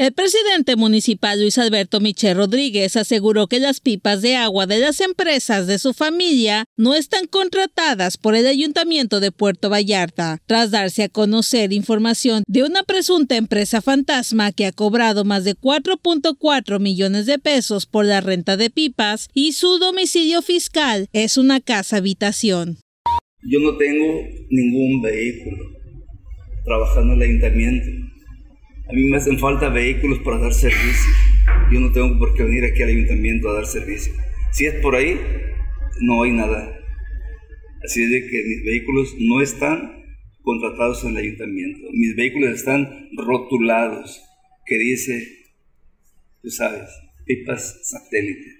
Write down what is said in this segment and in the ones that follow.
El presidente municipal Luis Alberto Michel Rodríguez aseguró que las pipas de agua de las empresas de su familia no están contratadas por el ayuntamiento de Puerto Vallarta, tras darse a conocer información de una presunta empresa fantasma que ha cobrado más de 4.4 millones de pesos por la renta de pipas y su domicilio fiscal es una casa habitación. Yo no tengo ningún vehículo trabajando en el ayuntamiento a mí me hacen falta vehículos para dar servicio. Yo no tengo por qué venir aquí al ayuntamiento a dar servicio. Si es por ahí, no hay nada. Así es de que mis vehículos no están contratados en el ayuntamiento. Mis vehículos están rotulados, que dice, tú sabes, pipas satélite.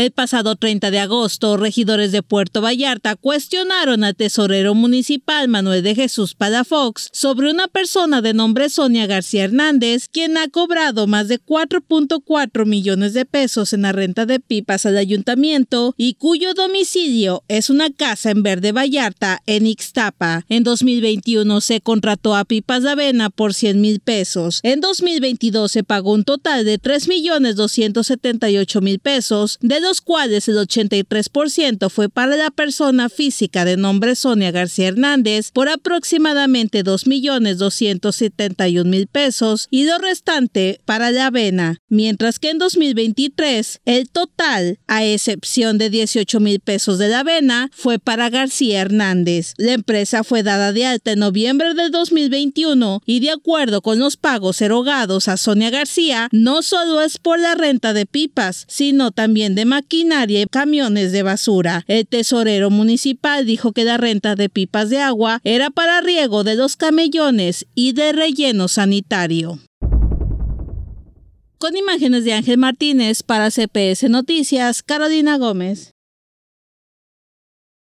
El pasado 30 de agosto, regidores de Puerto Vallarta cuestionaron al tesorero municipal Manuel de Jesús Palafox sobre una persona de nombre Sonia García Hernández, quien ha cobrado más de 4.4 millones de pesos en la renta de pipas al ayuntamiento y cuyo domicilio es una casa en Verde Vallarta, en Ixtapa. En 2021 se contrató a Pipas de Avena por 100 mil pesos. En 2022 se pagó un total de mil pesos, de los los cuales el 83% fue para la persona física de nombre Sonia García Hernández por aproximadamente 2.271.000 pesos y lo restante para la avena, mientras que en 2023 el total, a excepción de 18.000 pesos de la avena, fue para García Hernández. La empresa fue dada de alta en noviembre del 2021 y de acuerdo con los pagos erogados a Sonia García, no solo es por la renta de pipas, sino también de maquinaria y camiones de basura. El tesorero municipal dijo que la renta de pipas de agua era para riego de los camellones y de relleno sanitario. Con imágenes de Ángel Martínez para CPS Noticias, Carolina Gómez.